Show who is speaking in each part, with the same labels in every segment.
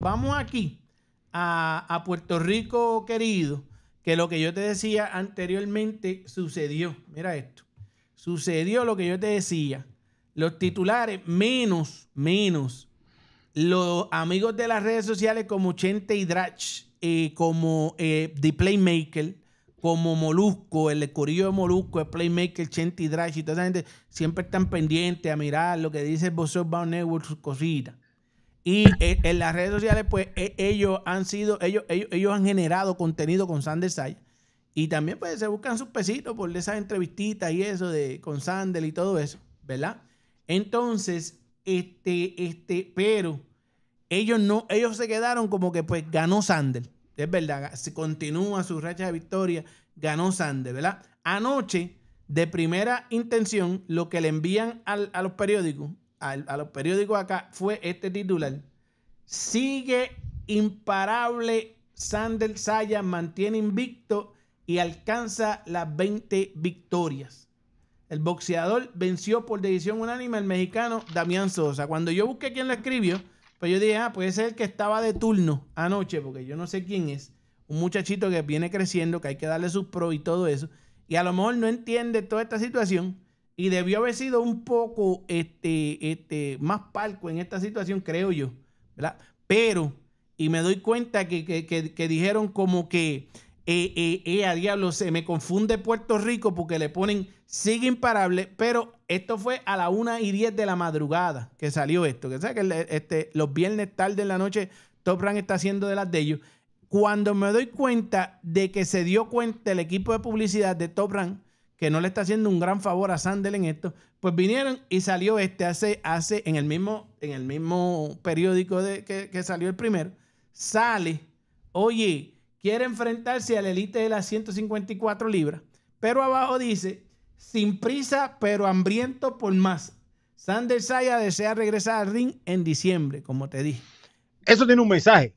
Speaker 1: vamos aquí a, Puerto Rico, querido, que lo que yo te decía anteriormente sucedió. Mira esto. Sucedió lo que yo te decía. Los titulares, menos, menos. Los amigos de las redes sociales como Chente y Drach, eh, como eh, The Playmaker, como Molusco, el corillo de Molusco, el Playmaker, Chente y Drach y toda esa gente siempre están pendientes a mirar lo que dice el Boss Bound Network, sus cositas. Y eh, en las redes sociales, pues, e, ellos han sido, ellos, ellos, han generado contenido con Sander Saya. Y también, pues, se buscan sus pesitos por esas entrevistitas y eso de, con Sander y todo eso, ¿verdad? Entonces, este, este, pero ellos no, ellos se quedaron como que, pues, ganó Sander. Es verdad, se continúa su racha de victoria, ganó Sander, ¿verdad? Anoche, de primera intención, lo que le envían al, a los periódicos a los periódicos acá fue este titular. Sigue imparable, Sander Saya mantiene invicto y alcanza las 20 victorias. El boxeador venció por decisión unánime al mexicano Damián Sosa. Cuando yo busqué quién lo escribió, pues yo dije, ah, puede ser el que estaba de turno anoche, porque yo no sé quién es. Un muchachito que viene creciendo, que hay que darle sus pro y todo eso. Y a lo mejor no entiende toda esta situación y debió haber sido un poco este, este, más palco en esta situación, creo yo. ¿verdad? Pero, y me doy cuenta que, dijeron como que, eh, eh, eh, a diablo, se me confunde Puerto Rico porque le ponen sigue imparable, pero esto fue a las 1 y 10 de la madrugada que salió esto. Que sea, que este, los viernes tarde en la noche Top está haciendo de las de ellos. Cuando me doy cuenta de que se dio cuenta el equipo de publicidad de Top Rank, que no le está haciendo un gran favor a Sandel en esto, pues vinieron y salió este hace, hace en el mismo, en el mismo periódico de, que, salió el primero, sale, oye, quiere enfrentarse a la élite de las 154 libras, pero abajo dice, sin prisa, pero hambriento por más. Sander Saya desea regresar al ring en diciembre, como te dije. Eso tiene un
Speaker 2: mensaje.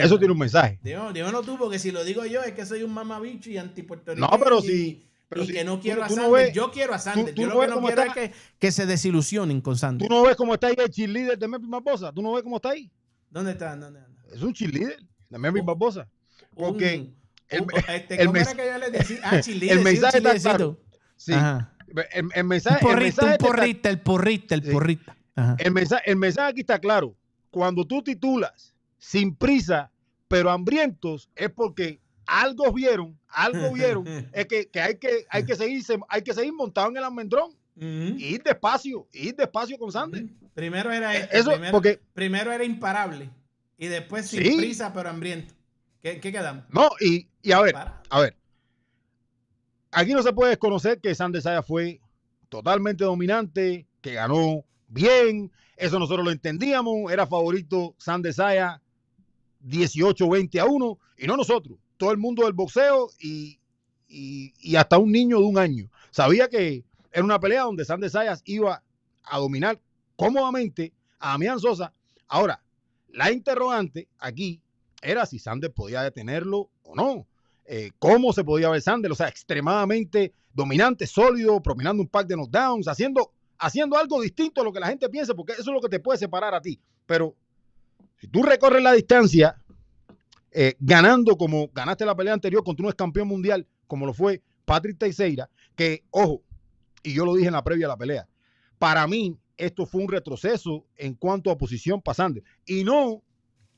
Speaker 2: Eso tiene un mensaje.
Speaker 1: Dios, no tú, porque si lo digo yo es que soy un mamabicho y
Speaker 2: antipuertorriqueño. No, pero si pero y que no quiero tú, a Sanders. No ves, yo quiero a Sanders. Tú, yo no lo que no quiero está, es que, que, se desilusionen con Sander. ¿Tú no ves cómo está ahí el cheerleader de Memphis Barbosa? ¿Tú no ves cómo está ahí? ¿Dónde está? ¿Dónde anda? Es un cheerleader de Memphis Barbosa. Porque... Un, el, este, el, que yo
Speaker 1: le decía? Ah, el mensaje está claro.
Speaker 2: Sí. El, mensaje, porrita, el mensaje porrita, el porrita, el porrita. El, mensaje, el mensaje aquí está claro. Cuando tú titulas sin prisa, pero hambrientos, es porque algo vieron, algo vieron, es que, hay que hay que seguir, hay que seguir montado en el almendrón. ir despacio, ir despacio con Sander. Primero era e, este, era imparable
Speaker 1: y después sin prisa pero hambriento. ¿Qué, qué quedamos?
Speaker 2: No, y, a ver, a ver. Aquí no se puede desconocer que Sander Saya fue totalmente dominante, que ganó bien, eso nosotros lo entendíamos, era favorito Sander Saya 18-20 a 1 y no nosotros todo el mundo del boxeo y, hasta un niño de un año. Sabía que era una pelea donde Sanders Sayas iba a dominar cómodamente a Damián Sosa. Ahora, la interrogante aquí era si Sanders podía detenerlo o no. Eh, cómo se podía ver Sanders, o sea, extremadamente dominante, sólido, propinando un pack de knockdowns, haciendo, haciendo algo distinto a lo que la gente piensa, porque eso es lo que te puede separar a ti. Pero si tú recorres la distancia eh, ganando como ganaste la pelea anterior contra un campeón mundial, como lo fue Patrick Teixeira, que, ojo, y yo lo dije en la previa de la pelea, para mí esto fue un retroceso en cuanto a posición pasante. Y no,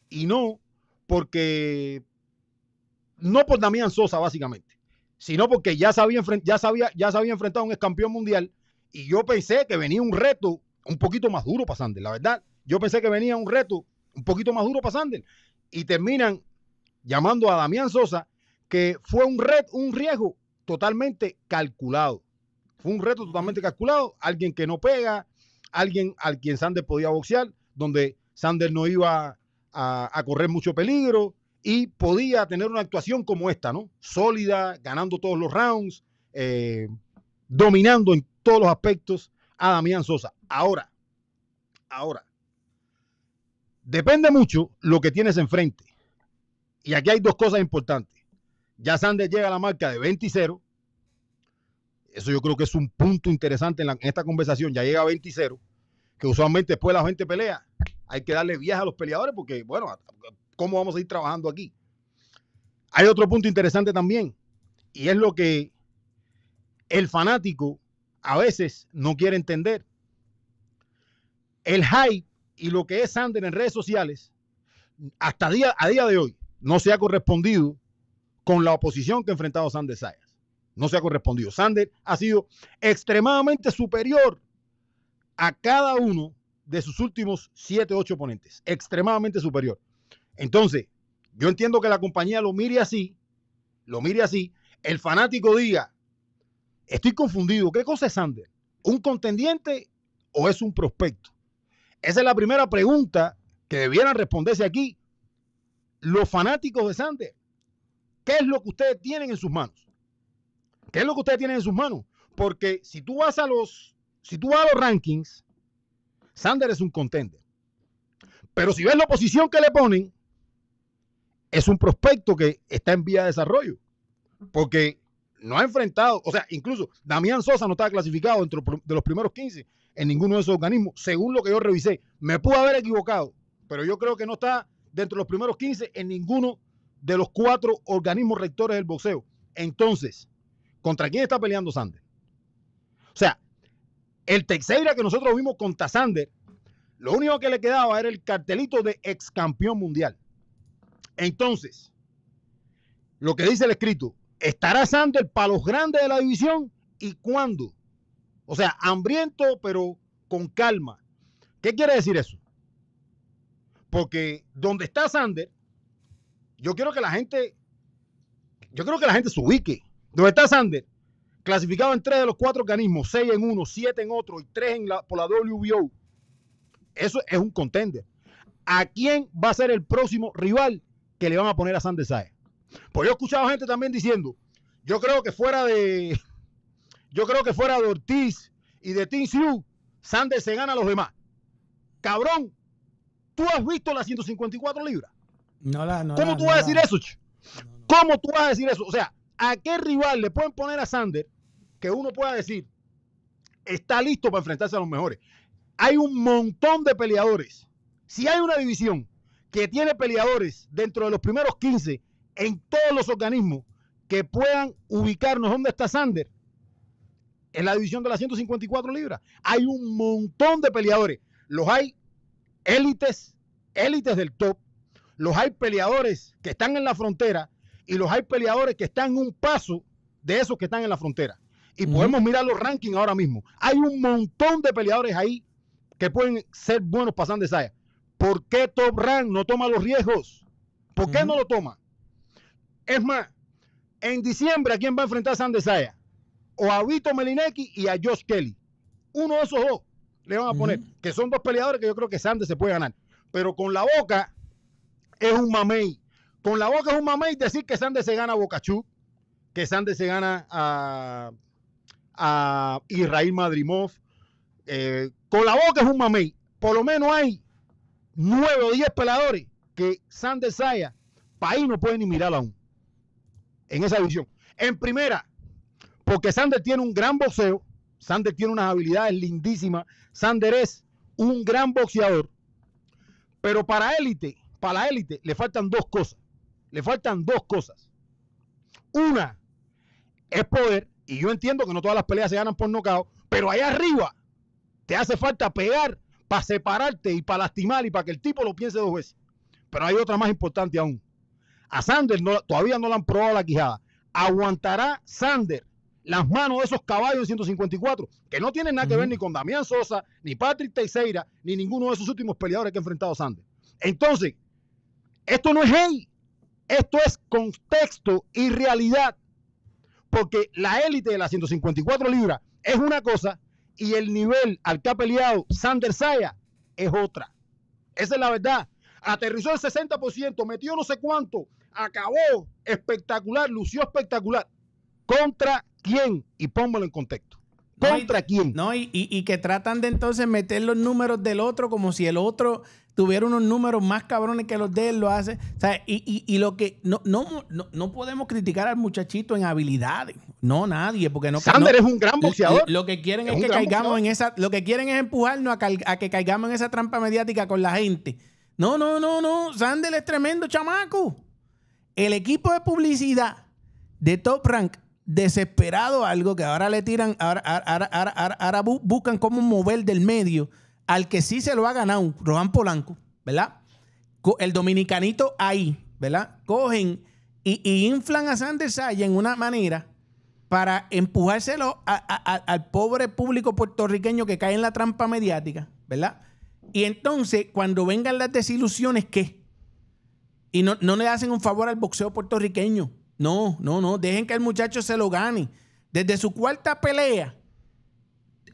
Speaker 2: y no, porque, no por Damián Sosa, básicamente, sino porque ya se había, ya sabía, ya se había enfrentado a un campeón mundial y yo pensé que venía un reto un poquito más duro para la verdad. Yo pensé que venía un reto un poquito más duro para Y terminan llamando a Damián Sosa, que fue un, red, un riesgo totalmente calculado. Fue un reto totalmente calculado, alguien que no pega, alguien al quien Sander podía boxear, donde Sander no iba a, correr mucho peligro y podía tener una actuación como esta, ¿no? Sólida, ganando todos los rounds, eh, dominando en todos los aspectos a Damián Sosa. Ahora, ahora, depende mucho lo que tienes enfrente. Y aquí hay dos cosas importantes. Ya Sanders llega a la marca de 20 y 0. Eso yo creo que es un punto interesante en, esta conversación. Ya llega a 20 y 0. Que usualmente después la gente pelea. Hay que darle viaje a los peleadores porque, bueno, ¿cómo vamos a ir trabajando aquí? Hay otro punto interesante también. Y es lo que el fanático a veces no quiere entender. El hype y lo que es Sander en redes sociales, hasta día, a día de hoy, no se ha correspondido con la oposición que ha enfrentado Sander Sayas. No se ha correspondido. Sander ha sido extremadamente superior a cada uno de sus últimos 7, ocho oponentes. Extremadamente superior. Entonces, yo entiendo que la compañía lo mire así, lo mire así, el fanático diga, estoy confundido, ¿qué cosa es Sander? ¿Un contendiente o es un prospecto? Esa es la primera pregunta que debieran responderse aquí los fanáticos de Sander, ¿qué es lo que ustedes tienen en sus manos? ¿Qué es lo que ustedes tienen en sus manos? Porque si tú vas a los, si tú vas a los rankings, Sander es un contender. Pero si ves la posición que le ponen, es un prospecto que está en vía de desarrollo. Porque no ha enfrentado, o sea, incluso Damián Sosa no estaba clasificado dentro de los primeros 15 en ninguno de esos organismos, según lo que yo revisé. Me pudo haber equivocado, pero yo creo que no está dentro de los primeros 15 en ninguno de los cuatro organismos rectores del boxeo. Entonces, ¿contra quién está peleando Sander? O sea, el Teixeira que nosotros vimos contra Sander, lo único que le quedaba era el cartelito de ex campeón mundial. Entonces, lo que dice el escrito, ¿estará Sander para los grandes de la división? ¿Y cuándo? O sea, hambriento, pero con calma. ¿Qué quiere decir eso? Porque donde está Sander, yo quiero que la gente, yo creo que la gente se ubique. Donde está Sander, clasificado en tres de los cuatro organismos, seis en uno, siete en otro y tres en la, por la WBO. Eso es un contender. ¿A quién va a ser el próximo rival que le van a poner a Sander Saez? Pues yo he escuchado gente también diciendo, yo creo que fuera de, yo creo que fuera de Ortiz y de Tin Sioux, Sander se gana a los demás. Cabrón, ¿Tú has visto las 154 libras? No la, no ¿Cómo tú vas a decir eso? ¿Cómo tú vas a decir eso? O sea, ¿a qué rival le pueden poner a Sander que uno pueda decir está listo para enfrentarse a los mejores? Hay un montón de peleadores. Si hay una división que tiene peleadores dentro de los primeros 15 en todos los organismos que puedan ubicarnos dónde está Sander, en la división de las 154 libras. Hay un montón de peleadores. Los hay élites, élites del top, los hay peleadores que están en la frontera y los hay peleadores que están un paso de esos que están en la frontera. Y podemos mirar los rankings ahora mismo. Hay un montón de peleadores ahí que pueden ser buenos pasando de saya. ¿Por qué Top Rank no toma los riesgos? ¿Por qué no lo toma? Es más, en diciembre, ¿a quién va a enfrentar Sandesaya? O a Vito Melinecki y a Josh Kelly. Uno de esos dos le van a poner, que son dos peleadores que yo creo que Sanders se puede ganar. Pero con la boca es un mamey. Con la boca es un mamey decir que Sanders se gana a Bocachú, que Sanders se gana a, Israel Madrimov. Eh, con la boca es un mamey. Por lo menos hay nueve o diez peleadores que Sanders Saya, país no puede ni mirar aún. En esa visión En primera, porque Sanders tiene un gran boxeo, Sander tiene unas habilidades lindísimas. Sander es un gran boxeador. Pero para élite, para la élite, le faltan dos cosas. Le faltan dos cosas. Una es poder, y yo entiendo que no todas las peleas se ganan por nocao, pero ahí arriba te hace falta pegar para separarte y para lastimar y para que el tipo lo piense dos veces. Pero hay otra más importante aún. A Sander todavía no le han probado la quijada. ¿Aguantará Sander las manos de esos caballos de 154, que no tienen nada que ver ni con Damián Sosa, ni Patrick Teixeira, ni ninguno de esos últimos peleadores que ha enfrentado Sander Entonces, esto no es hey, esto es contexto y realidad, porque la élite de las 154 libras es una cosa y el nivel al que ha peleado Sander Saya es otra. Esa es la verdad. Aterrizó el 60%, metió no sé cuánto, acabó espectacular, lució espectacular ¿Contra quién? Y póngalo en contexto. ¿Contra quién? No, y, y, que tratan de
Speaker 1: entonces meter los números del otro como si el otro tuviera unos números más cabrones que los de él, lo hace. O sea, y, lo que no, no, no, podemos criticar al muchachito en habilidades. No, nadie, porque no. Sander es un gran boxeador. Lo, que quieren es, en esa. Lo que quieren es empujarnos a, a que caigamos en esa trampa mediática con la gente. No, no, no, no. Sander es tremendo, chamaco. El equipo de publicidad de Top Rank desesperado algo que ahora le tiran, ahora, ahora, ahora, buscan cómo mover del medio al que sí se lo ha ganado, Rohan Polanco, ¿verdad? El dominicanito ahí, ¿verdad? Cogen y, inflan a Sanders en una manera para empujárselo al pobre público puertorriqueño que cae en la trampa mediática, ¿verdad? Y entonces, cuando vengan las desilusiones, ¿qué? Y no le hacen un favor al boxeo puertorriqueño, no, no, no. Dejen que el muchacho se lo gane. Desde su cuarta pelea,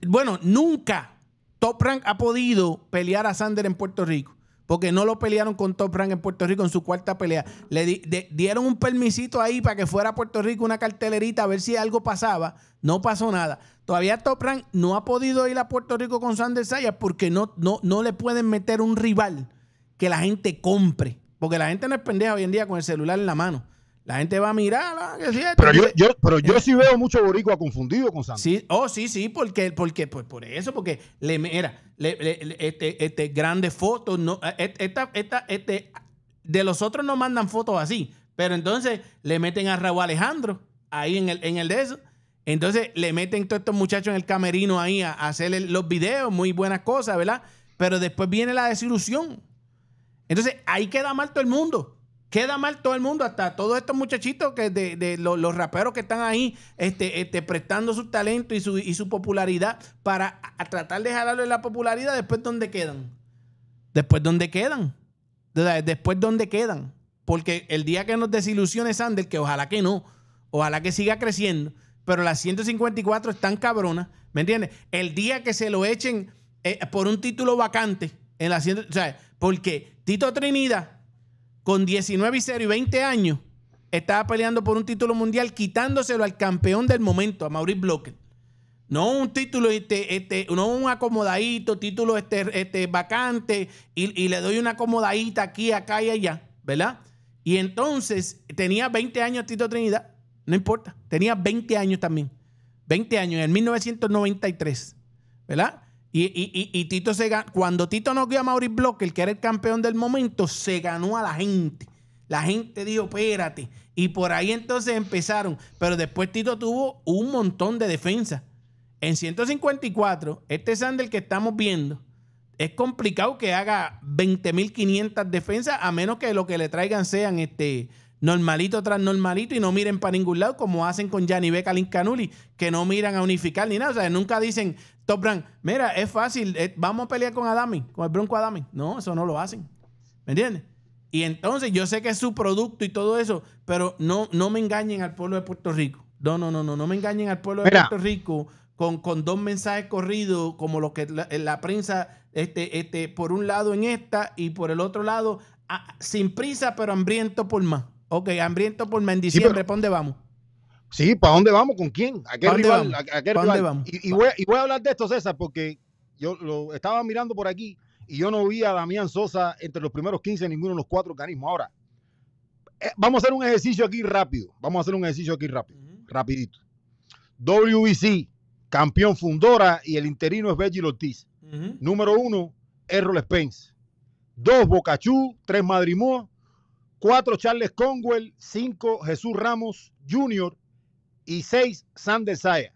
Speaker 1: bueno, nunca Top Rank ha podido pelear a Sander en Puerto Rico. Porque no lo pelearon con Top Rank en Puerto Rico en su cuarta pelea. Le dieron un permisito ahí para que fuera a Puerto Rico una cartelerita a ver si algo pasaba. No pasó nada. Todavía Top Rank no ha podido ir a Puerto Rico con Sander Sayas porque no, no, no le pueden meter un rival que la gente compre. Porque la gente no es pendeja hoy en día con el celular en la mano. La gente va a mirar, ¿verdad? ¿ah? pero
Speaker 2: yo, yo, pero yo sí veo mucho boricua confundido con Santos. Sí,
Speaker 1: oh, sí, sí, porque, porque pues por eso, porque le este, este, grandes fotos, no, eh, este, de los otros no mandan fotos así, pero entonces le meten a Raúl Alejandro ahí en el, en el de eso. Entonces le meten todos estos muchachos en el camerino ahí a, a hacer los videos, muy buenas cosas, ¿verdad? Pero después viene la desilusión. Entonces ahí queda mal todo el mundo queda mal todo el mundo, hasta todos estos muchachitos que de, los, raperos que están ahí este, este, prestando su talento y su, popularidad para tratar de en la popularidad después ¿dónde quedan. Después ¿dónde quedan. Después ¿dónde quedan. Porque el día que nos desilusione Sander, que ojalá que no, ojalá que siga creciendo, pero las 154 están cabronas, ¿me entiendes? El día que se lo echen eh, por un título vacante en la o sea, porque Tito Trinidad con 19 y 0 y 20 años, estaba peleando por un título mundial, quitándoselo al campeón del momento, a Maurice Blocker. No un título, este, este, no un acomodadito, título este, este vacante, y, y, le doy una acomodadita aquí, acá y allá, ¿verdad? Y entonces tenía 20 años Tito Trinidad, no importa, tenía 20 años también, 20 años, en 1993, ¿verdad? Y, Tito se ganó, cuando Tito guió a Maurice el que era el campeón del momento, se ganó a la gente. La gente dijo, espérate. Y por ahí entonces empezaron. Pero después Tito tuvo un montón de defensa. En 154, este Sander que estamos viendo, es complicado que haga 20.500 defensas, a menos que lo que le traigan sean este normalito tras normalito y no miren para ningún lado, como hacen con Gianni Beca Canuli, que no miran a unificar ni nada. O sea, nunca dicen, Top Brand, mira, es fácil, eh, vamos a pelear con Adami, con el bronco Adami. No, eso no lo hacen. ¿Me entiendes? Y entonces yo sé que es su producto y todo eso, pero no, no me engañen al pueblo de Puerto Rico. No, no, no, no, no me engañen al pueblo de Puerto Rico con, con dos mensajes corridos, como lo que eh, la, prensa, este, este, por un lado en esta y por el otro lado, sin prisa, pero hambriento por más. Ok, hambriento por más. En diciembre, vamos? Sí, ¿para dónde
Speaker 2: vamos? ¿Con quién? ¿A qué rival? ¿A, Y, voy, a hablar de esto, César, porque yo lo estaba mirando por aquí y yo no vi a Damián Sosa entre los primeros 15 ninguno de los cuatro organismos. Ahora, eh, vamos a hacer un ejercicio aquí rápido. Vamos a hacer un ejercicio aquí rápido. Rapidito. WBC, campeón Fundora y el interino es Veggie Ortiz. Número uno, Errol Spence. Dos, Bocachú. Tres, Madrimó. Cuatro, Charles Conwell. Cinco, Jesús Ramos Jr y seis Sander Saya.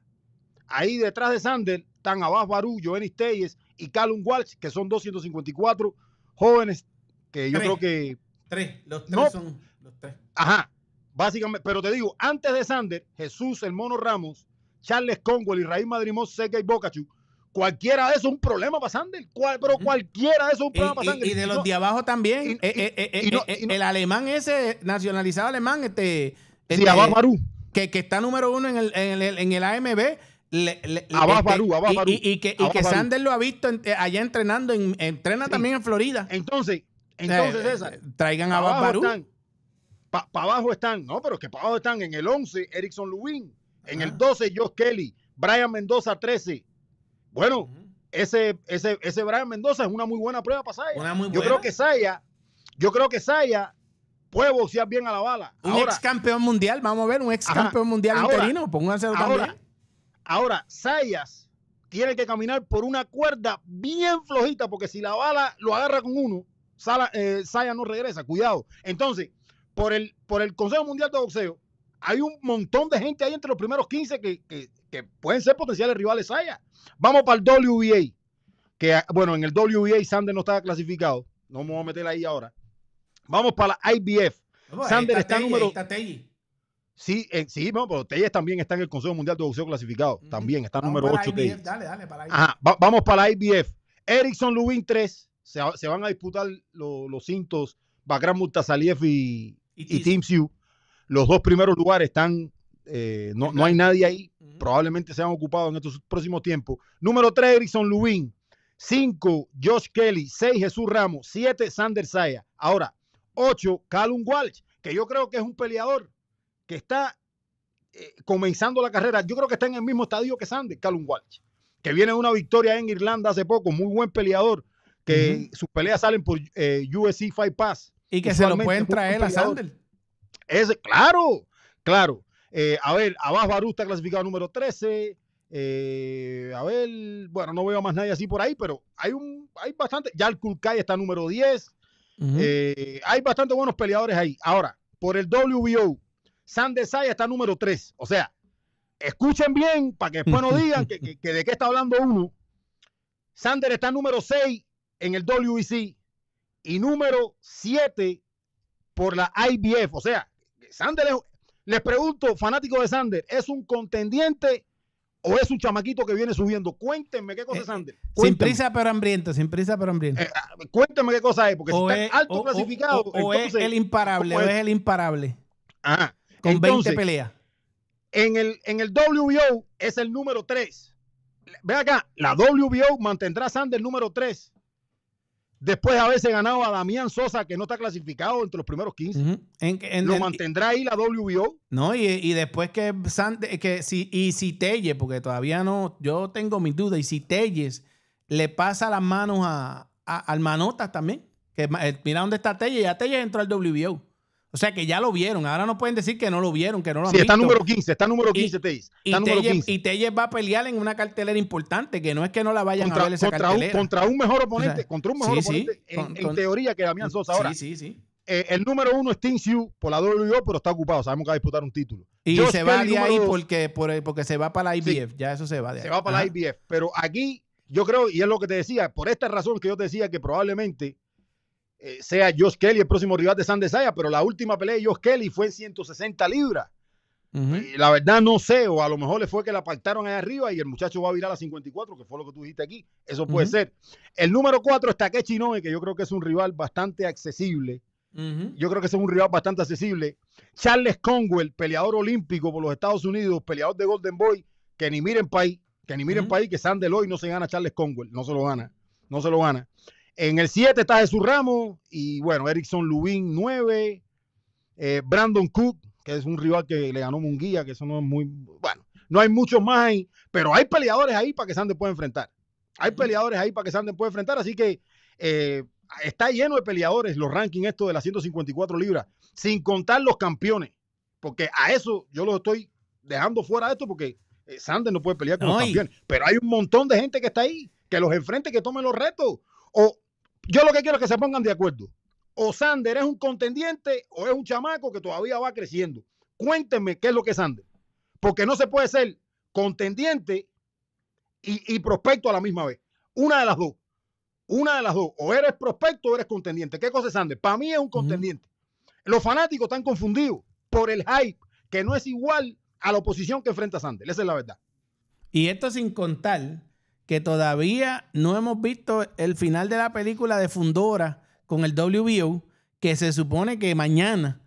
Speaker 2: Ahí detrás de Sander están Abbas Barú, Jovenis Telles y Calum Walsh, que son 254 jóvenes que yo creo que... Tres, los tres son los tres. Ajá, básicamente, pero te digo, antes de Sander, Jesús, el Mono Ramos, Charles Conwell, Israel madrimo Seca y Bocachu, cualquiera de esos un problema para Sander, pero cualquiera de esos un problema para Sander. Y, de los de abajo también, eh, eh, eh,
Speaker 1: el alemán ese, nacionalizado alemán, este... este sí, Barú que, está número uno en el, en AMB. Le, le, este, Y, que, y lo ha visto
Speaker 2: eh, allá entrenando, entrena también en Florida. Entonces, eh, entonces eh, Traigan a abajo Para abajo están, no, pero es que para abajo están en el 11, Erickson Lewin. en el 12, ah. Josh Kelly, Brian Mendoza 13. Bueno, ese, ese, ese Brian Mendoza es una muy buena prueba para Saya. Yo creo que Saya, yo creo que Saya puede boxear bien a la bala. Un ex campeón mundial, vamos a ver, un ex campeón mundial ahora, interino, pónganse ahora, ahora, Sayas tiene que caminar por una cuerda bien flojita, porque si la bala lo agarra con uno, eh, Sayas no regresa, cuidado. Entonces, por el, por el Consejo Mundial de Boxeo, hay un montón de gente ahí entre los primeros 15 que, que, pueden ser potenciales rivales Sayas. Vamos para el WBA, que bueno, en el WBA Sander no estaba clasificado, no vamos voy a meterla ahí ahora. Vamos para la IBF. Sander está, número. sí, sí, Vamos, pero también está en el Consejo Mundial de Boxeo Clasificado. También está número 8 Dale, dale, vamos para la IBF. Erickson Lubin 3. Se, van a disputar los cintos Bagram Mutasaliev y, Team Sioux. Los dos primeros lugares están. Eh, no, hay nadie ahí. Probablemente se han ocupado en estos próximos tiempos. Número 3, Erickson Lubin. 5, Josh Kelly. 6, Jesús Ramos. 7, Sander Saya. Ahora, 8, Calum Walsh, que yo creo que es un peleador que está eh, comenzando la carrera. Yo creo que está en el mismo estadio que Sander, Calum Walsh, que viene de una victoria en Irlanda hace poco, muy buen peleador, que sus peleas salen por eh, UFC Fight Pass. Y que se lo encuentra traer a Sander. claro, claro. Eh, a ver, Abbas Barú está clasificado número 13. Eh, a ver, bueno, no veo más nadie así por ahí, pero hay un hay bastante. Ya el Kulkai está número 10. Eh, hay bastante buenos peleadores ahí. Ahora, por el WBO, Sander Sandesai está número 3. O sea, escuchen bien para que después no digan que, de qué está hablando uno. Sander está número 6 en el WBC y número 7 por la IBF. O sea, Sander les pregunto, fanático de Sander, ¿es un contendiente o es un chamaquito que viene subiendo. Cuéntenme qué cosa es Ander. Eh, sin prisa pero hambriento, sin prisa pero hambriento. Eh, ah, cuéntenme qué cosa es, porque está alto clasificado. es el imparable, o es el imparable. Ah,
Speaker 1: con 20 peleas.
Speaker 2: En el, en el WBO es el número 3. Ve acá, la WBO mantendrá a Sander número 3. Después haberse ganado a Damián Sosa, que no está clasificado entre los primeros 15. ¿Lo mantendrá ahí la WBO? No, y, después que,
Speaker 1: que si, y si Telles, porque todavía no, yo tengo mis dudas, y si Telles le pasa las manos a, al Manotas también, que eh, mira dónde está Telles, ya Telles entró al WBO. O sea que ya lo vieron. Ahora no pueden decir que no lo vieron, que no lo han sí, está número 15, está número 15, y, y, número va a pelear en una cartelera importante, que no es que no la vayan a ver contra Un, contra un mejor
Speaker 2: oponente, contra un mejor oponente, en, teoría que Damián Sosa ahora. Sí, sí, sí. Eh, el número uno es Tim Sioux por la WO pero está ocupado. Sabemos que va a disputar un título. Y se va de ahí porque, porque se va para la IBF. Ya eso se va de ahí. Se va para la IBF. Pero aquí, yo creo, y es lo que te decía, por esta razón que yo te decía que probablemente eh, sea Josh Kelly el próximo rival de Sandesaya, pero la última pelea de Josh Kelly fue en 160 libras. la verdad no sé, o a lo mejor le fue que la pactaron ahí arriba y el muchacho va a virar a 54, que fue lo que tú dijiste aquí. Eso puede ser. El número 4 está Kechi que yo creo que es un rival bastante accesible. Yo creo que es un rival bastante accesible. Charles Conwell, peleador olímpico por los Estados Unidos, peleador de Golden Boy, que ni miren país, que ni miren país, que hoy no se gana Charles Conwell, no se lo gana, no se lo gana. En el 7 está Jesús Ramos y bueno, Erickson Lubin 9. Eh, Brandon Cook, que es un rival que le ganó Munguía, que eso no es muy. Bueno, no hay muchos más ahí, pero hay peleadores ahí para que Sander pueda enfrentar. Hay peleadores ahí para que Sander pueda enfrentar, así que eh, está lleno de peleadores los rankings estos de las 154 libras, sin contar los campeones, porque a eso yo los estoy dejando fuera de esto porque eh, Sander no puede pelear con campeones, pero hay un montón de gente que está ahí, que los enfrente, que tomen los retos. O, yo lo que quiero es que se pongan de acuerdo. O Sander es un contendiente o es un chamaco que todavía va creciendo. Cuéntenme qué es lo que es Sander. Porque no se puede ser contendiente y, prospecto a la misma vez. Una de las dos. Una de las dos. O eres prospecto o eres contendiente. ¿Qué cosa es Sander? Para mí es un contendiente. Los fanáticos están confundidos por el hype, que no es igual a la oposición que enfrenta Sander. Esa es la verdad. Y esto sin
Speaker 1: contar que todavía no hemos visto el final de la película de Fundora con el WBO, que se supone que mañana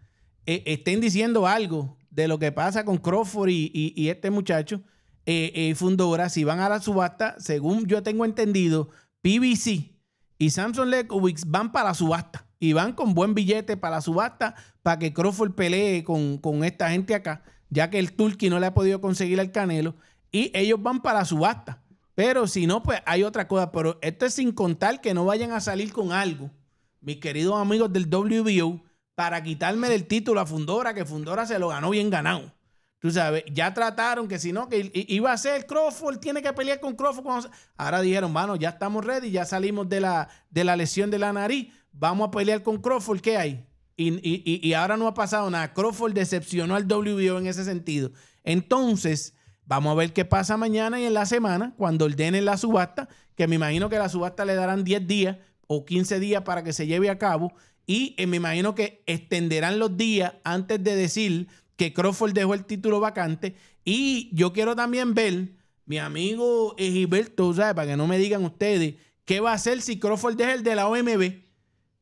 Speaker 1: eh, estén diciendo algo de lo que pasa con Crawford y, este muchacho. Eh, eh, Fundora, si van a la subasta, según yo tengo entendido, PBC y Samson Lekowitz van para la subasta y van con buen billete para la subasta para que Crawford pelee con, esta gente acá, ya que el Turki no le ha podido conseguir al Canelo y ellos van para la subasta. Pero si no, pues hay otra cosa. Pero esto es sin contar que no vayan a salir con algo, mis queridos amigos del WBO, para quitarme del título a Fundora, que Fundora se lo ganó bien ganado. Tú sabes, ya trataron que si no, que iba a ser Crawford, tiene que pelear con Crawford. Ahora dijeron, bueno, ya estamos ready, ya salimos de la, de la lesión de la nariz, vamos a pelear con Crawford, ¿qué hay? Y, y, y ahora no ha pasado nada. Crawford decepcionó al WBO en ese sentido. Entonces, Vamos a ver qué pasa mañana y en la semana cuando ordenen la subasta, que me imagino que la subasta le darán 10 días o 15 días para que se lleve a cabo. Y eh, me imagino que extenderán los días antes de decir que Crawford dejó el título vacante. Y yo quiero también ver, mi amigo Gilberto, Para que no me digan ustedes, ¿qué va a hacer si Crawford deja el de la OMB?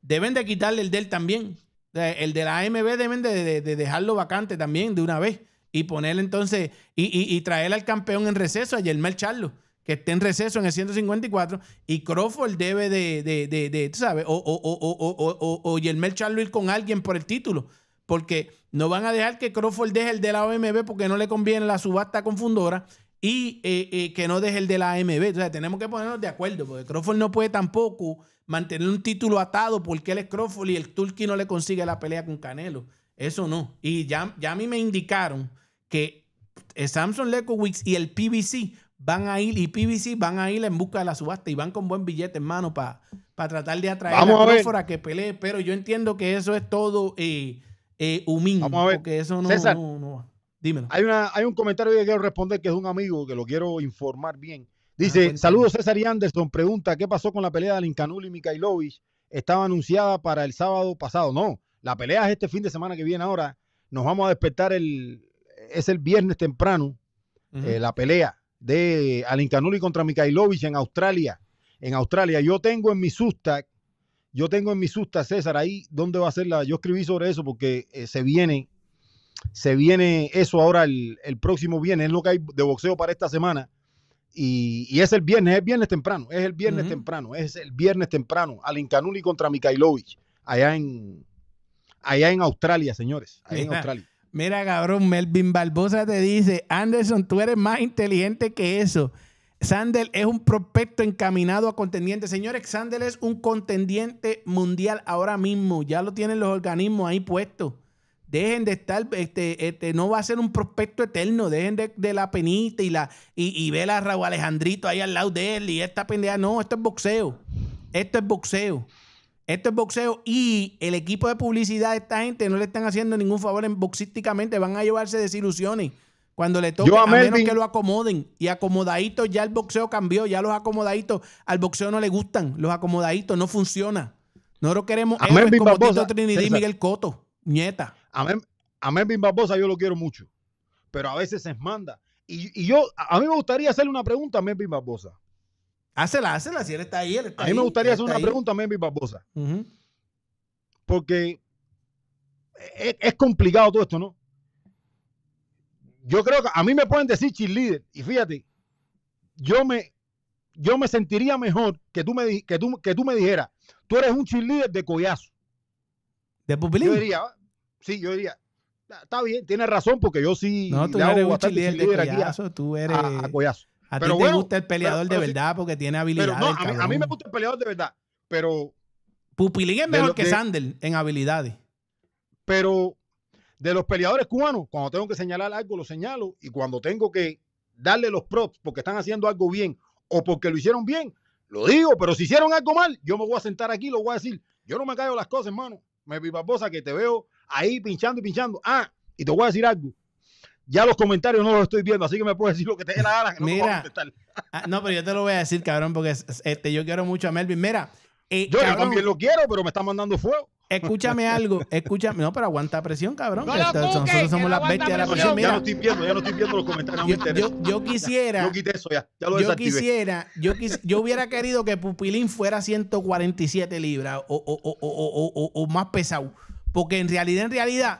Speaker 1: Deben de quitarle el del también. El de la AMB deben de dejarlo vacante también de una vez y ponerle entonces, y, y, traer al campeón en receso, a Yermel Charlo, que esté en receso en el 154, y Crawford debe de, de, de, de tú sabes, o, o, o, o, Yermel Charlo ir con alguien por el título, porque no van a dejar que Crawford deje el de la OMB porque no le conviene la subasta con Fundora y eh, eh, que no deje el de la AMB. O sea, tenemos que ponernos de acuerdo, porque Crawford no puede tampoco mantener un título atado porque él es Crawford y el Turki no le consigue la pelea con Canelo. Eso no. Y ya, ya a mí me indicaron que Samsung Lekowitz y el PBC van a ir, y PVC van a ir en busca de la subasta y van con buen billete, en mano para tratar de atraer Vamos a, la que pelee. Pero yo entiendo que eso es todo
Speaker 2: eh, eh, humilde. porque eso no,
Speaker 1: no, Hay,
Speaker 2: una, hay un comentario que quiero responder que es de un amigo que lo quiero informar bien. Ah, Dice, saludos César y Anderson, pregunta, ¿qué pasó con la pelea de Lincanul y Mikhailovich? Estaba anunciada para el sábado pasado. No, la pelea es este fin de semana que viene ahora. Nos vamos a despertar el. Es el viernes temprano. Eh, la pelea de Canuli contra Mikhailovich en Australia. En Australia. Yo tengo en mi susta... Yo tengo en mi susta, César, ahí dónde va a ser la. Yo escribí sobre eso porque eh, se viene. Se viene eso ahora el, próximo viernes. Es lo que hay de boxeo para esta semana. Y, es el viernes, es viernes temprano, es el viernes temprano, es el viernes temprano. Canuli contra Mikhailovich allá en, allá en Australia, señores. mira, en cabrón, Melvin Barbosa te dice, Anderson,
Speaker 1: tú eres más inteligente que eso. Sandel es un prospecto encaminado a contendiente. Señores, Sandel es un contendiente mundial ahora mismo. Ya lo tienen los organismos ahí puestos. Dejen de estar, este, este, no va a ser un prospecto eterno. Dejen de, de la penita y la y, y ver a Raúl Alejandrito ahí al lado de él y esta pendeja. No, esto es boxeo. Esto es boxeo. Esto es boxeo y el equipo de publicidad de esta gente no le están haciendo ningún favor en boxísticamente. Van a llevarse desilusiones cuando le toque, a, menos que lo acomoden. Y acomodaditos ya el boxeo cambió, ya los acomodaditos al boxeo no le
Speaker 2: gustan, los acomodaditos no funciona. lo queremos a como Trinidad Miguel Coto, nieta. A, Amén Barbosa yo lo quiero mucho, pero a veces se manda. Y, yo, a mí me gustaría hacerle una pregunta a Melvin Barbosa. Hácela, hácela, si él está ahí, A mí me gustaría hacer una pregunta a Memphis Barbosa. Porque e, e, es, complicado todo esto, ¿no? Yo creo que a mí me pueden decir cheerleader, y fíjate, yo me, yo me sentiría mejor que tú me, que tú, que tú me dijeras, tú eres un cheerleader de collazo. ¿De Pupilín? Yo diría, ah, sí, yo diría, ah, está bien, tienes razón, porque yo sí no, tú eres un cheerleader de collazo,
Speaker 1: tú eres... a collazo. A ti te gusta el peleador de verdad porque tiene habilidades. a, mí, me gusta
Speaker 2: el peleador de verdad, pero. Pupilín es mejor que Sandel en habilidades. Pero de los peleadores cubanos, cuando tengo que señalar algo, lo señalo. Y cuando tengo que darle los props porque están haciendo algo bien o porque lo hicieron bien, lo digo. Pero si hicieron algo mal, yo me voy a sentar aquí y lo voy a decir. Yo no me callo las cosas, hermano. Me pipaposa que te veo ahí pinchando y pinchando. Ah, y te voy a decir algo ya los comentarios no los estoy viendo, así que me puedes decir lo que te dé la gana. no Mira, ah, no, pero yo te lo voy a decir, cabrón, porque este, yo quiero mucho
Speaker 1: a Melvin. Mira, eh, yo, también lo quiero, pero me está mandando fuego. Escúchame algo, escúchame. No, pero aguanta presión, cabrón. nosotros somos las bestias de la presión. ya no estoy
Speaker 2: viendo, ya no estoy viendo los
Speaker 1: comentarios. yo, quisiera. Yo quité eso ya. yo quisiera, yo, yo hubiera querido que Pupilín fuera 147 libras o, o, o, o más pesado. Porque en realidad, en realidad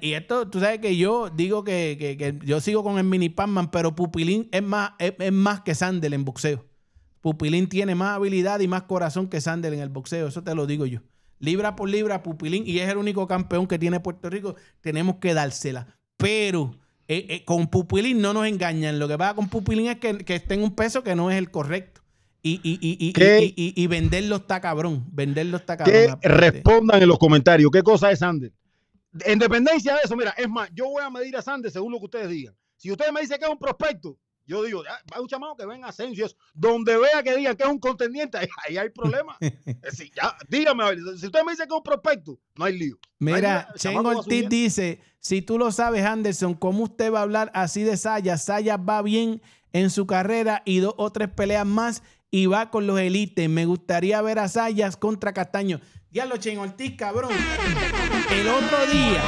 Speaker 1: y esto, tú sabes que yo digo que, yo sigo con el mini Pac-Man, pero Pupilín es más, más que Sandel en boxeo. Pupilín tiene más habilidad y más corazón que Sandel en el boxeo, eso te lo digo yo. Libra por libra, Pupilín, y es el único campeón que tiene Puerto Rico, tenemos que dársela. Pero eh, eh, con Pupilín no nos engañan. Lo que pasa con Pupilín es que, que en un peso que no es el correcto. Y, y, y, y venderlo está cabrón. Venderlo está cabrón. Que
Speaker 2: respondan en los comentarios. ¿Qué cosa es Sandel? En dependencia de eso, mira, es más, yo voy a medir a Sanders según lo que ustedes digan. Si ustedes me dicen que es un prospecto, yo digo, ah, hay un chamado que ven Asensio. donde vea que diga que es un contendiente, ahí, hay problema. si, eh, ya, dígame, si usted me dice que es un prospecto, no hay lío. Mira, Chengo Ortiz dice,
Speaker 1: si tú lo sabes, Anderson, ¿cómo usted va a hablar así de Sayas, Sayas va bien en su carrera y dos o tres peleas más y va con los elites. Me gustaría ver a Sayas contra Castaño. Diablo, Chen Ortiz, cabrón. El otro día,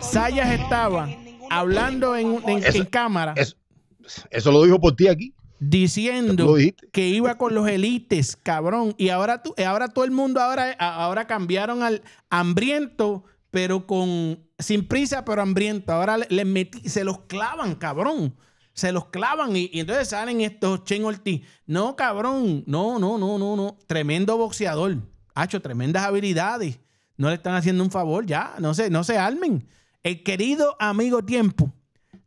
Speaker 1: Sayas estaba hablando en, cámara. Eso, lo dijo por
Speaker 2: ti aquí. Diciendo
Speaker 1: que iba con los elites, cabrón. Y ahora, tú, ahora todo el mundo, ahora, ahora cambiaron al hambriento, pero con. Sin prisa, pero hambriento. Ahora le metí, se los clavan, cabrón se los clavan y, entonces salen estos Chen Ortiz. No, cabrón, no, no, no, no, no. Tremendo boxeador ha hecho tremendas habilidades. No le están haciendo un favor ya, no se, no se armen. El querido amigo tiempo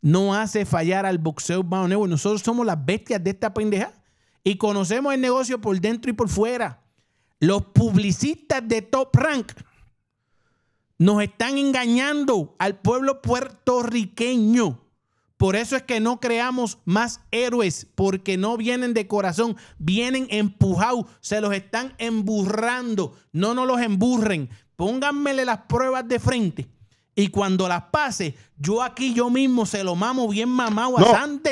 Speaker 1: no hace fallar al boxeo nuevo. Nosotros somos las bestias de esta pendeja y conocemos el negocio por dentro y por fuera. Los publicistas de Top Rank nos están engañando al pueblo puertorriqueño. Por eso es que no creamos más héroes, porque no vienen de corazón, vienen empujados, se los están emburrando, no nos los emburren. Pónganmele las pruebas de frente. Y cuando las pase, yo aquí yo mismo se lo mamo bien mamado a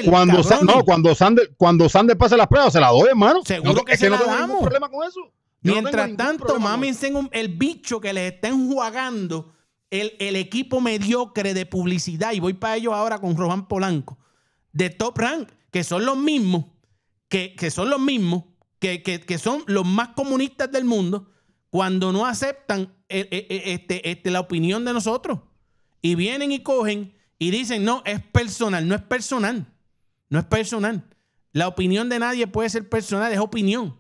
Speaker 1: Cuando no,
Speaker 2: cuando Sander, cuando Sander pase las pruebas, se la doy, hermano. Seguro que, se no la problema con eso.
Speaker 1: Mientras tanto, mámense el bicho que les estén jugando el, el equipo mediocre de publicidad, y voy para ellos ahora con Roman Polanco, de Top Rank, que son los mismos, que, son los mismos, que, que son los más comunistas del mundo, cuando no aceptan eh, eh, eh, este, este, la opinión de nosotros. Y vienen y cogen y dicen, no, es personal, no es personal, no es personal. La opinión de nadie puede ser personal, es opinión.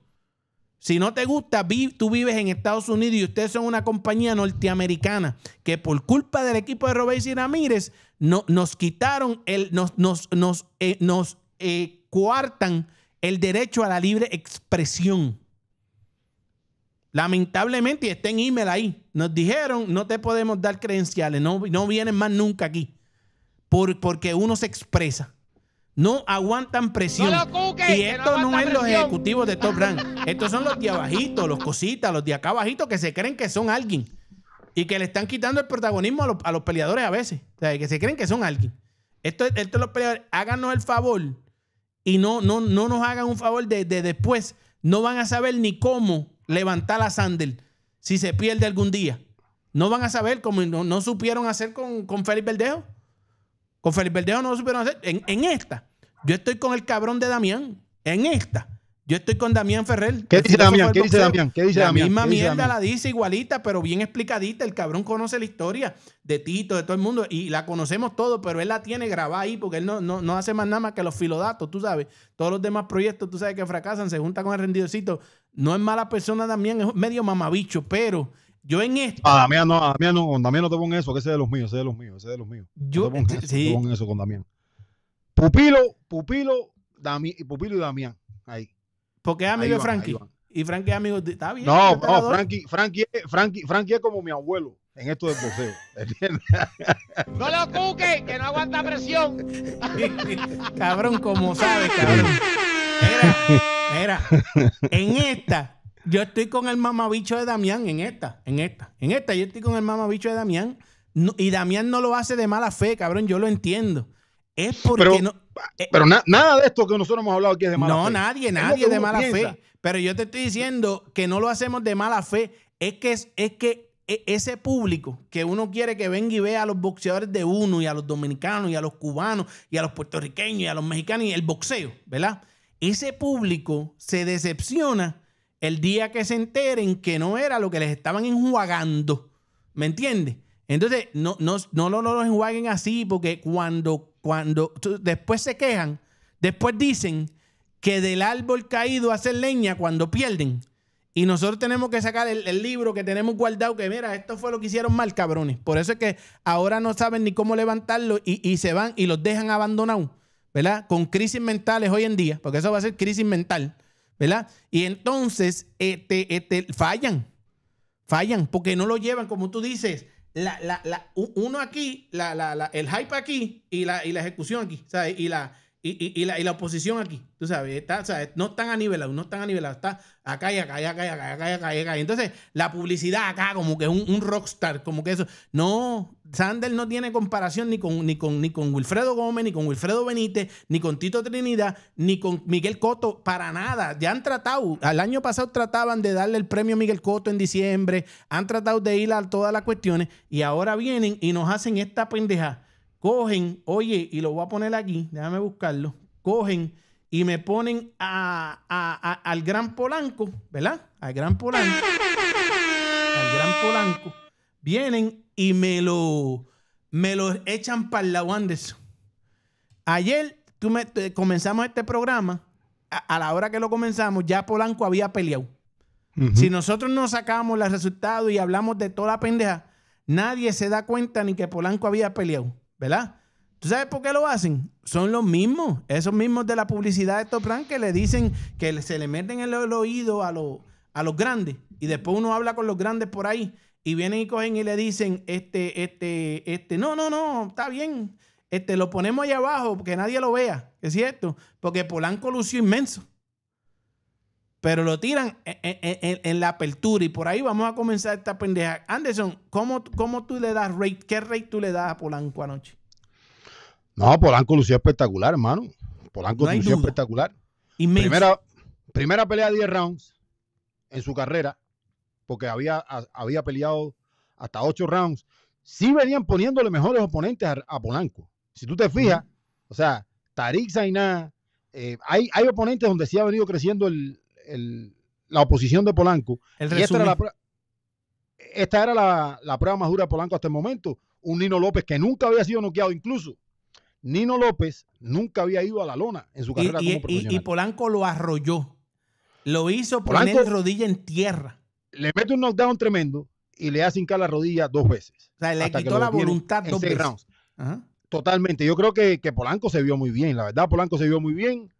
Speaker 1: Si no te gusta, tú vives en Estados Unidos y ustedes son una compañía norteamericana que por culpa del equipo de Robes y Ramírez nos quitaron, nos, nos, eh, eh, coartan el derecho a la libre expresión. Lamentablemente, y está en email ahí, nos dijeron no te podemos dar credenciales, no, no vienes más nunca aquí, porque uno se expresa no aguantan presión. y esto no, es los ejecutivos de Top Rank. Estos son los de abajito, los cositas, los de acá abajito que se creen que son alguien. Y que le están quitando el protagonismo a los, peleadores a veces. O sea, que se creen que son alguien. Esto, esto los peleadores, háganos el favor y no, no, no nos hagan un favor de, después. No van a saber ni cómo levantar a Sandel si se pierde algún día. No van a saber como no, supieron hacer con, con Félix Verdejo. Con Felipe Verdejo no lo supieron hacer. En, esta, yo estoy con el cabrón de Damián. En esta. Yo estoy con Damián Ferrer. ¿Qué dice Damián? ¿Qué dice Damián? ¿Qué dice la misma mierda la dice igualita, pero bien explicadita. El cabrón conoce la historia de Tito, de todo el mundo, y la conocemos todo, pero él la tiene grabada ahí porque él no, no, hace más nada más que los filodatos, tú sabes. Todos los demás proyectos, tú sabes que fracasan, se juntan con el rendidocito. No es mala
Speaker 2: persona Damián, es medio mamabicho, pero yo en esto. Ah, Damián no, Damián no, con Damián no te pongo eso, que ese es de los míos, ese es de los míos, ese es de los míos. Yo no te pongo eso, eso, con Damián. Pupilo, Pupilo, Dami, Pupilo y Damián. Ahí. Porque es amigo de Frankie. Y Frankie es amigo de. Está bien. No, no, Frankie, Frankie, Frankie, Frankie es como mi abuelo en esto del boxeo. ¿Entiendes?
Speaker 1: no lo cuques, que no aguanta presión. cabrón, como sabes, cabrón. Era, era. En esta yo estoy con el mamabicho de Damián en esta, en esta, en esta. Yo estoy con el mamabicho de Damián. y Damián no lo hace de mala fe, cabrón, yo lo entiendo. Es porque pero, eh, pero
Speaker 2: nada de esto que nosotros hemos hablado aquí es de mala fe. No, nadie, nadie de mala fe.
Speaker 1: Pero yo te estoy diciendo que no lo hacemos de mala fe. Es que, es, es que e, ese público que uno quiere que venga y vea a los boxeadores de uno y a los dominicanos y a los cubanos y a los puertorriqueños y a los mexicanos y el boxeo, ¿verdad? Ese público se decepciona el día que se enteren que no era lo que les estaban enjuagando. ¿Me entiendes? Entonces, no, no, no, los enjuaguen así porque cuando, cuando después se quejan, después dicen que del árbol caído hacen leña cuando pierden. Y nosotros tenemos que sacar el, libro que tenemos guardado, que mira, esto fue lo que hicieron mal, cabrones. Por eso es que ahora no saben ni cómo levantarlo y, y se van y los dejan abandonados, ¿verdad? Con crisis mentales hoy en día, porque eso va a ser crisis mental ¿verdad? Y entonces este, fallan, fallan, porque no lo llevan, como tú dices, la, la, la, uno aquí, el hype aquí y la, y la ejecución aquí, ¿sabes? Y la, y, la, oposición aquí, tú sabes, no están a anivelados, no están a anivelados, está acá y acá y acá y acá y acá y acá, y acá. Entonces, la publicidad acá como que es un, rockstar, como que eso. No, Sander no tiene comparación ni con, ni, con, ni con Wilfredo Gómez, ni con Wilfredo Benítez, ni con Tito Trinidad, ni con Miguel Coto, para nada. Ya han tratado, al año pasado trataban de darle el premio a Miguel Coto en diciembre, han tratado de ir a todas las cuestiones y ahora vienen y nos hacen esta pendeja cogen, oye, y lo voy a poner aquí, déjame buscarlo, cogen y me ponen al Gran Polanco, ¿verdad? Al Gran Polanco. Al Gran Polanco. Vienen y me lo, me lo echan para la Anderson. Ayer tú me, comenzamos este programa, a, la hora que lo comenzamos, ya Polanco había peleado. Si nosotros no sacamos los resultados y hablamos de toda la pendeja, nadie se da cuenta ni que Polanco había peleado. ¿verdad? ¿Tú sabes por qué lo hacen? Son los mismos, esos mismos de la publicidad de Topran que le dicen que se le meten en el oído a, a los grandes y después uno habla con los grandes por ahí y vienen y cogen y le dicen, este, este, este, no, no, no, está bien, este, lo ponemos ahí abajo porque nadie lo vea, es cierto, porque Polanco lució inmenso pero lo tiran e, e, e, en, la apertura y por ahí vamos a comenzar esta pendeja. Anderson, ¿cómo, cómo tú le das rate? ¿Qué rate tú le das a Polanco anoche?
Speaker 2: No, Polanco lució espectacular, hermano. Polanco lució espectacular. Primera, primera pelea de 10 rounds en su carrera, porque había, había peleado hasta 8 rounds. Sí venían poniéndole mejores oponentes a, Polanco. Si tú te fijas, o sea, Tarik Zainá, eh, hay, hay oponentes donde sí ha venido creciendo el, la oposición de Polanco. esta era, la, prueba más dura de Polanco hasta el momento. Un Nino López que nunca había sido noqueado incluso. Nino López nunca había ido a la lona en su carrera y, Polanco lo arrolló. Lo hizo Polanco poner rodilla en tierra. Le mete un knockdown tremendo y le hace hincar la rodilla dos veces. O sea, le quitó la voluntad dos Totalmente. Yo creo que, que Polanco se vio muy bien. La verdad, Polanco se vio muy bien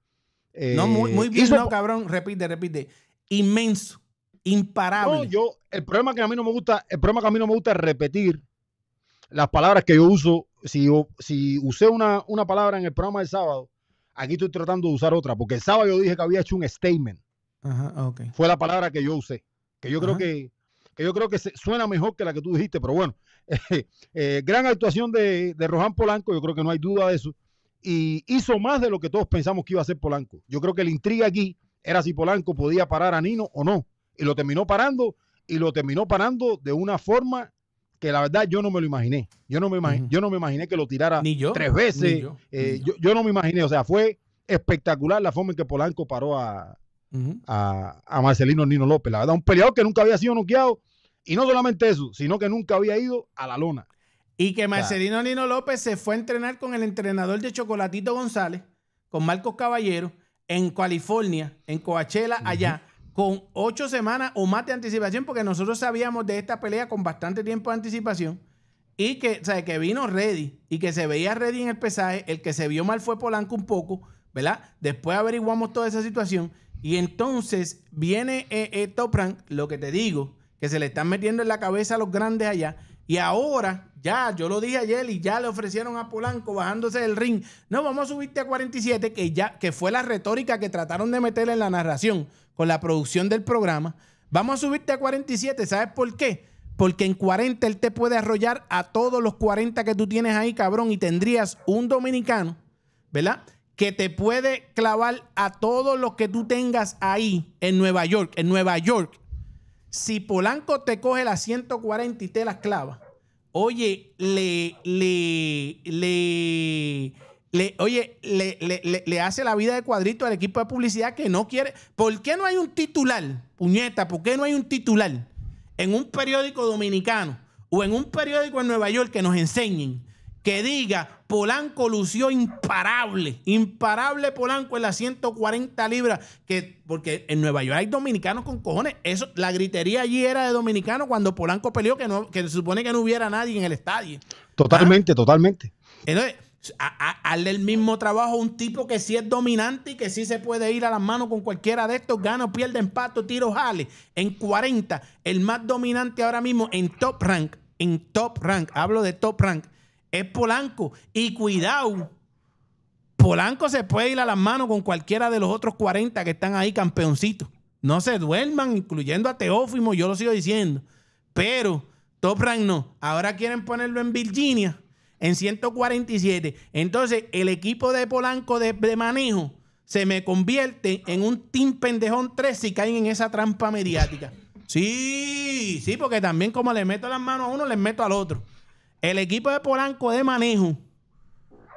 Speaker 2: no, muy, eh, bien, cabrón, repite, repite. Inmenso, imparable. No, yo, el problema que a mí no me gusta, el problema que a mí no me gusta es repetir las palabras que yo uso. Si, si usé una, una palabra en el programa del sábado, aquí estoy tratando de usar otra, porque el sábado yo dije que había hecho un statement. Ajá, Fue la palabra que yo usé, que yo creo que, que, yo creo que suena mejor que la que tú dijiste, pero bueno, eh, eh, gran actuación de, de Polanco, yo creo que no hay duda de eso y hizo más de lo que todos pensamos que iba a hacer Polanco. Yo creo que la intriga aquí era si Polanco podía parar a Nino o no. Y lo terminó parando y lo terminó parando de una forma que la verdad yo no me lo imaginé. Yo no me, imag yo no me imaginé que lo tirara tres veces. Eh, yo, no me imaginé. O sea, fue espectacular la forma en que Polanco paró a, a Marcelino Nino López. La verdad, un peleador que nunca había sido noqueado. Y no solamente eso, sino que nunca había ido a la lona.
Speaker 1: Y que Marcelino Nino López se fue a entrenar con el entrenador de Chocolatito González, con Marcos Caballero, en California, en Coachella, allá, con ocho semanas o más de anticipación, porque nosotros sabíamos de esta pelea con bastante tiempo de anticipación. Y que, o que vino ready y que se veía ready en el pesaje. El que se vio mal fue Polanco un poco, ¿verdad? Después averiguamos toda esa situación. Y entonces viene eh, eh lo que te digo, que se le están metiendo en la cabeza a los grandes allá y ahora, ya, yo lo dije ayer y ya le ofrecieron a Polanco bajándose del ring. No, vamos a subirte a 47, que ya, que fue la retórica que trataron de meter en la narración con la producción del programa. Vamos a subirte a 47, ¿sabes por qué? Porque en 40 él te puede arrollar a todos los 40 que tú tienes ahí, cabrón, y tendrías un dominicano, ¿verdad? Que te puede clavar a todos los que tú tengas ahí en Nueva York, en Nueva York, si Polanco te coge las 140 y te las clava, oye, le, le, le, le oye, le, le, le, hace la vida de cuadrito al equipo de publicidad que no quiere. ¿Por qué no hay un titular, puñeta? ¿Por qué no hay un titular en un periódico dominicano o en un periódico en Nueva York que nos enseñen que diga Polanco lució imparable, imparable Polanco en las 140 libras, que, porque en Nueva York hay dominicanos con cojones, eso, la gritería allí era de dominicanos cuando Polanco peleó que, no, que se supone que no hubiera nadie en el estadio.
Speaker 2: Totalmente, ¿Ah? totalmente.
Speaker 1: Entonces, hazle mismo trabajo un tipo que sí es dominante y que sí se puede ir a las manos con cualquiera de estos, gana pierde, empate, tiro, jale. En 40, el más dominante ahora mismo en top rank, en top rank, hablo de top rank, es Polanco. Y cuidado, Polanco se puede ir a las manos con cualquiera de los otros 40 que están ahí campeoncitos. No se duerman, incluyendo a Teófimo, yo lo sigo diciendo. Pero Top Rank no. Ahora quieren ponerlo en Virginia, en 147. Entonces, el equipo de Polanco de, manejo se me convierte en un team pendejón 3 si caen en esa trampa mediática. Sí, sí, porque también como le meto las manos a uno, le meto al otro. El equipo de Polanco de manejo.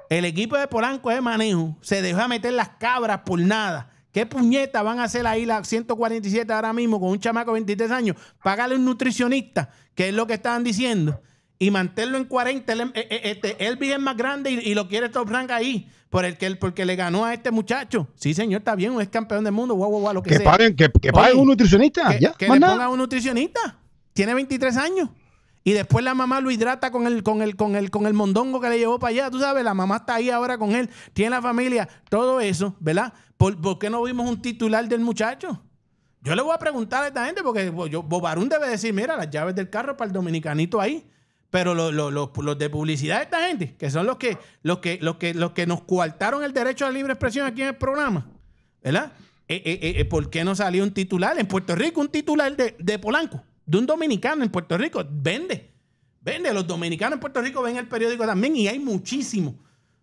Speaker 1: El equipo de Polanco de manejo. Se dejó meter las cabras por nada. ¿Qué puñeta van a hacer ahí las 147 ahora mismo con un chamaco de 23 años? Págale un nutricionista, que es lo que estaban diciendo, y mantenerlo en 40. Él, eh, eh, este, Elvis más grande y, lo quiere top rank ahí, por el que, porque le ganó a este muchacho. Sí, señor, está bien, es campeón del mundo, guau, guau, lo que, que Paguen, que, un
Speaker 2: nutricionista, que, le
Speaker 1: un nutricionista. Tiene 23 años. Y después la mamá lo hidrata con el, con el, con el, con el mondongo que le llevó para allá. Tú sabes, la mamá está ahí ahora con él, tiene la familia, todo eso, ¿verdad? ¿Por, qué no vimos un titular del muchacho? Yo le voy a preguntar a esta gente, porque Bobarún debe decir, mira, las llaves del carro para el dominicanito ahí. Pero los, de publicidad esta gente, que son los que, los que, los que, los que nos coartaron el derecho a la libre expresión aquí en el programa, ¿verdad? Eh, eh, eh, ¿Por qué no salió un titular? En Puerto Rico, un titular de Polanco de un dominicano en Puerto Rico. Vende. Vende. Los dominicanos en Puerto Rico ven el periódico también y hay muchísimo,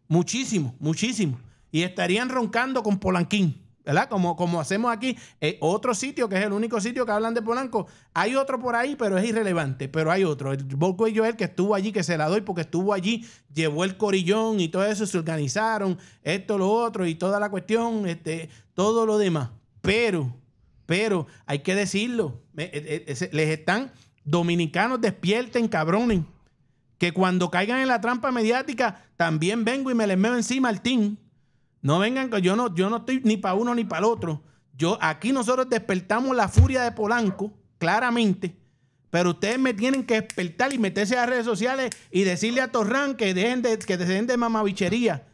Speaker 1: muchísimo, muchísimo. Y estarían roncando con Polanquín. ¿verdad? Como, como hacemos aquí, eh, otro sitio que es el único sitio que hablan de Polanco. Hay otro por ahí, pero es irrelevante. Pero hay otro. El Volco y Joel que estuvo allí, que se la doy porque estuvo allí, llevó el corillón y todo eso, se organizaron, esto, lo otro y toda la cuestión, este, todo lo demás. Pero pero hay que decirlo, e, e, les están, dominicanos despierten, cabrones, que cuando caigan en la trampa mediática, también vengo y me les meo encima al team. No vengan, yo no, yo no estoy ni para uno ni para el otro. Yo, aquí nosotros despertamos la furia de Polanco, claramente. Pero ustedes me tienen que despertar y meterse a las redes sociales y decirle a Torrán que dejen de, que dejen de mamabichería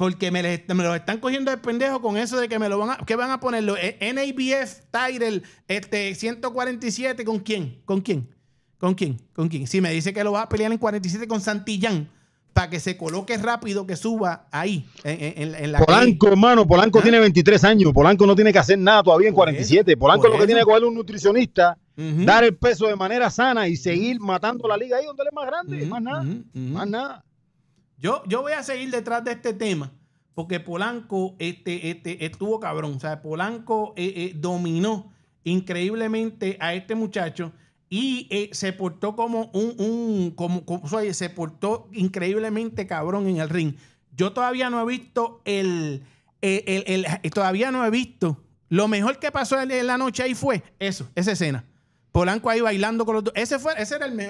Speaker 1: porque me, lo están cogiendo de pendejo con eso de que me lo van a, que van a ponerlo. E-, NABF Tyrell, este, 147, ¿con quién? ¿Con quién? ¿Con quién? ¿Con quién? Si me dice que lo va a pelear en 47 con Santillán, para que se coloque rápido, que suba ahí, en, en, la Polanco,
Speaker 2: hermano, Polanco ¿Ah? tiene 23 años, Polanco no tiene que hacer nada todavía en 47. Polanco lo que tiene que coger un nutricionista, dar el peso de manera sana y seguir matando la liga ahí donde él es más grande, más nada, más nada. Yo, voy a seguir detrás de este tema porque
Speaker 1: Polanco este, este, estuvo cabrón. O sea, Polanco eh, eh, dominó increíblemente a este muchacho y eh, se portó como un, como, se portó increíblemente cabrón en el ring. Yo todavía no he visto el, el, el, todavía no he visto lo mejor que pasó en la noche ahí fue eso, esa escena. Polanco ahí bailando con los dos. Ese, fue, el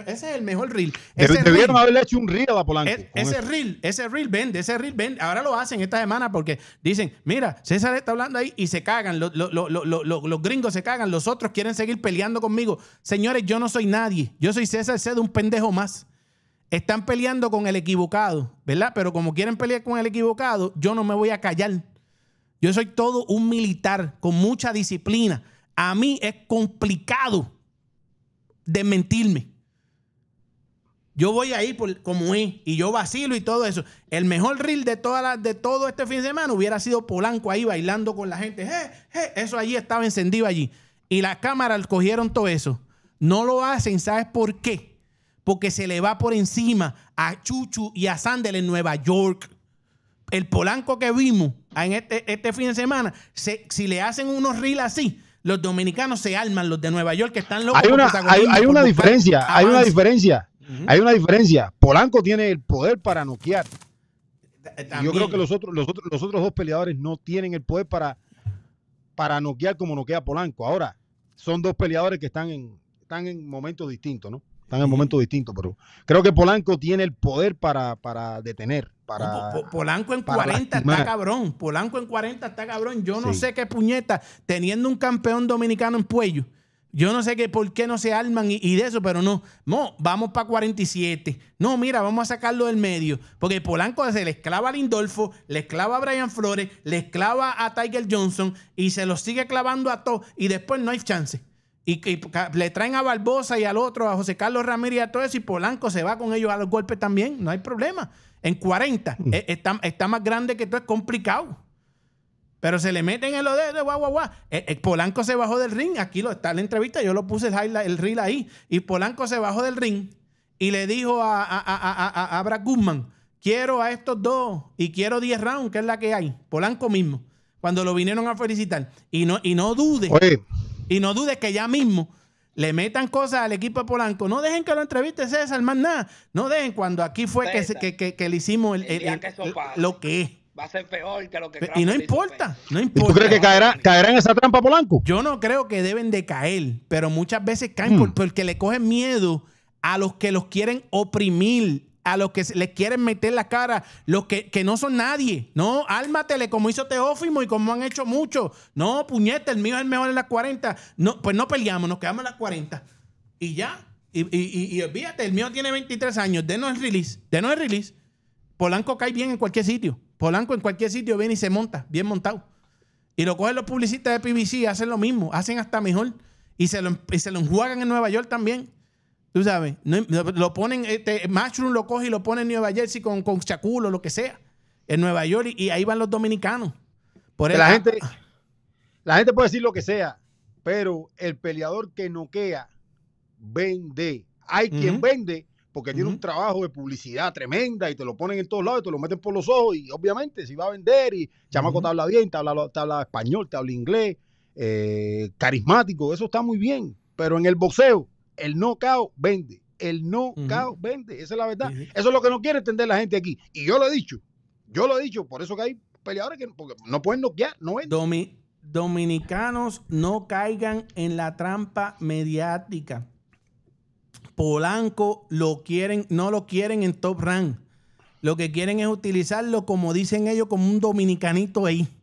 Speaker 1: es el mejor reel. Ese reel, haberle hecho un reel a Polanco. ese reel, vende, ese reel vende. Ahora lo hacen esta semana porque dicen, mira, César está hablando ahí y se cagan, los gringos se cagan, los otros quieren seguir peleando conmigo. Señores, yo no soy nadie, yo soy César C un pendejo más. Están peleando con el equivocado, ¿verdad? Pero como quieren pelear con el equivocado, yo no me voy a callar. Yo soy todo un militar con mucha disciplina. A mí es complicado desmentirme. Yo voy ahí por, como es y yo vacilo y todo eso. El mejor reel de, toda la, de todo este fin de semana hubiera sido Polanco ahí bailando con la gente. eso allí estaba encendido allí. Y las cámaras cogieron todo eso. No lo hacen, ¿sabes por qué? Porque se le va por encima a Chuchu y a Sandel en Nueva York. El Polanco que vimos en este, este fin de semana, si le hacen unos reels así, los dominicanos se arman, los de Nueva York que están locos. Hay una, diferencia, hay una
Speaker 2: diferencia, hay una diferencia. Polanco tiene el poder para noquear. Eh, yo creo que los otros, los, otros, los otros dos peleadores no tienen el poder para, para noquear como noquea Polanco. Ahora, son dos peleadores que están en, están en momentos distintos, ¿no? Están en momentos distintos, pero creo que Polanco tiene el poder para detener. Polanco en 40 está cabrón.
Speaker 1: Polanco en 40 está cabrón. Yo no sé qué puñeta, teniendo un campeón dominicano en Puello. Yo no sé qué, por qué no se arman y, de eso, pero no. No, vamos para 47. No, mira, vamos a sacarlo del medio. Porque Polanco se le esclava a Lindolfo, le esclava a Brian Flores, le esclava a Tiger Johnson y se lo sigue clavando a todos. Y después no hay chance. Y, le traen a Barbosa y al otro, a José Carlos Ramírez y a todo eso, y Polanco se va con ellos a los golpes también, no hay problema. En 40, mm. eh, está, más grande que todo, es complicado. Pero se le meten en los dedos, guau, guau, guau. Eh, eh, Polanco se bajó del ring, aquí lo, está la entrevista, yo lo puse el, reel ahí, y Polanco se bajó del ring y le dijo a, a, Guzmán, quiero a estos dos y quiero 10 rounds, que es la que hay. Polanco mismo, cuando lo vinieron a felicitar. Y no, y no dude. Oye y no dudes que ya mismo le metan cosas al equipo Polanco. No dejen que lo entreviste César, más nada. No dejen cuando aquí fue que, le hicimos lo que es. Va a ser peor que lo que Y no importa, no importa. ¿Tú crees que caerá, en esa trampa Polanco? Yo no creo que deben de caer, pero muchas veces caen hmm. porque le cogen miedo a los que los quieren oprimir a los que les quieren meter la cara, los que, no son nadie. No, álmatele como hizo Teófimo y como han hecho muchos. No, puñete, el mío es el mejor en las 40. No, pues no peleamos, nos quedamos en las 40. Y ya. Y, y, olvídate, el mío tiene 23 años. Denos el release. Denos el release. Polanco cae bien en cualquier sitio. Polanco en cualquier sitio viene y se monta, bien montado. Y lo cogen los publicistas de PBC hacen lo mismo. Hacen hasta mejor. Y se lo, y se lo enjuagan en Nueva York también. Tú sabes, lo ponen, este, lo coge y lo pone en Nueva Jersey con, con Chaculo, lo que sea, en Nueva York, y, ahí van los dominicanos. la, gente,
Speaker 2: la gente puede decir lo que sea, pero el peleador que noquea vende. Hay quien vende porque tiene un trabajo de publicidad tremenda y te lo ponen en todos lados te lo meten por los ojos y obviamente si va a vender y chamaco te habla bien, te habla, habla español, te habla inglés, eh, carismático, eso está muy bien, pero en el boxeo el no cao vende. El no cao vende. Esa es la verdad. Eso es lo que no quiere entender la gente aquí. Y yo lo he dicho. Yo lo he dicho. Por eso que hay peleadores que no pueden noquear. No dominicanos no caigan en la trampa
Speaker 1: mediática. Polanco lo quieren, no lo quieren en top rank. Lo que quieren es utilizarlo, como dicen ellos, como un dominicanito ahí.